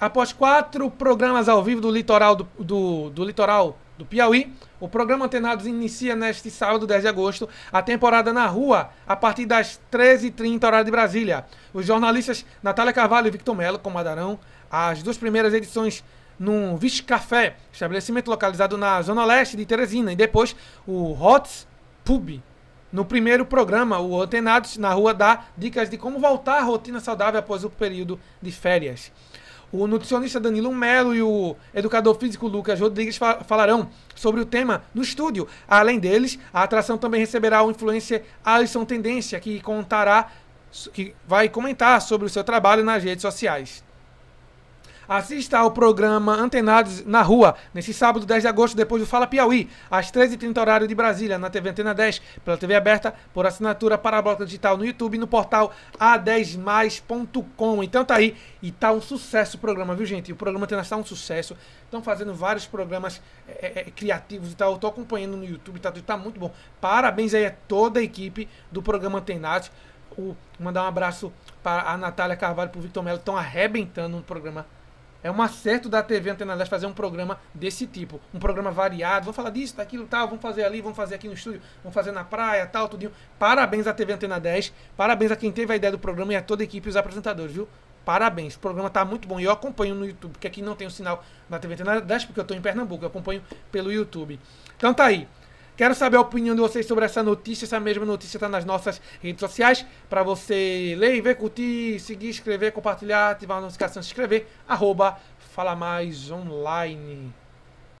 Após quatro programas ao vivo do litoral do, do, do litoral do Piauí, o programa Antenados inicia neste sábado, 10 de agosto, a temporada na rua, a partir das 13h30, horário de Brasília. Os jornalistas Natália Carvalho e Victor Mello comandarão as duas primeiras edições num Vixe Café, estabelecimento localizado na zona leste de Teresina, e depois o Hots Pub. No primeiro programa, o Antenados na rua dá dicas de como voltar à rotina saudável após o período de férias. O nutricionista Danilo Melo e o educador físico Lucas Rodrigues falarão sobre o tema no estúdio. Além deles, a atração também receberá o influencer Alisson Tendência, que contará, que vai comentar sobre o seu trabalho nas redes sociais. Assista ao programa Antenados na Rua, nesse sábado, 10 de agosto, depois do Fala Piauí, às 13h30 horário de Brasília, na TV Antena 10, pela TV aberta, por assinatura Parabólica Digital no YouTube e no portal a10mais.com. Então tá aí, e tá um sucesso o programa, viu gente? O programa Antenados tá um sucesso, estão fazendo vários programas é, é, é, criativos e tal, eu tô acompanhando no YouTube, tá, tá muito bom. Parabéns aí a toda a equipe do programa Antenados. O, mandar um abraço para a Natália Carvalho e para o Victor Melo, estão arrebentando no programa é um acerto da TV Antena 10 fazer um programa desse tipo. Um programa variado. Vamos falar disso, daquilo, tal. Vamos fazer ali, vamos fazer aqui no estúdio, vamos fazer na praia, tal, tudinho. Parabéns à TV Antena 10. Parabéns a quem teve a ideia do programa e a toda a equipe e os apresentadores, viu? Parabéns. O programa está muito bom. E eu acompanho no YouTube, porque aqui não tem o sinal da TV Antena 10, porque eu estou em Pernambuco. Eu acompanho pelo YouTube. Então tá aí. Quero saber a opinião de vocês sobre essa notícia. Essa mesma notícia está nas nossas redes sociais. Para você ler, ver, curtir, seguir, escrever, compartilhar, ativar a notificação, se inscrever. Arroba Fala Mais Online.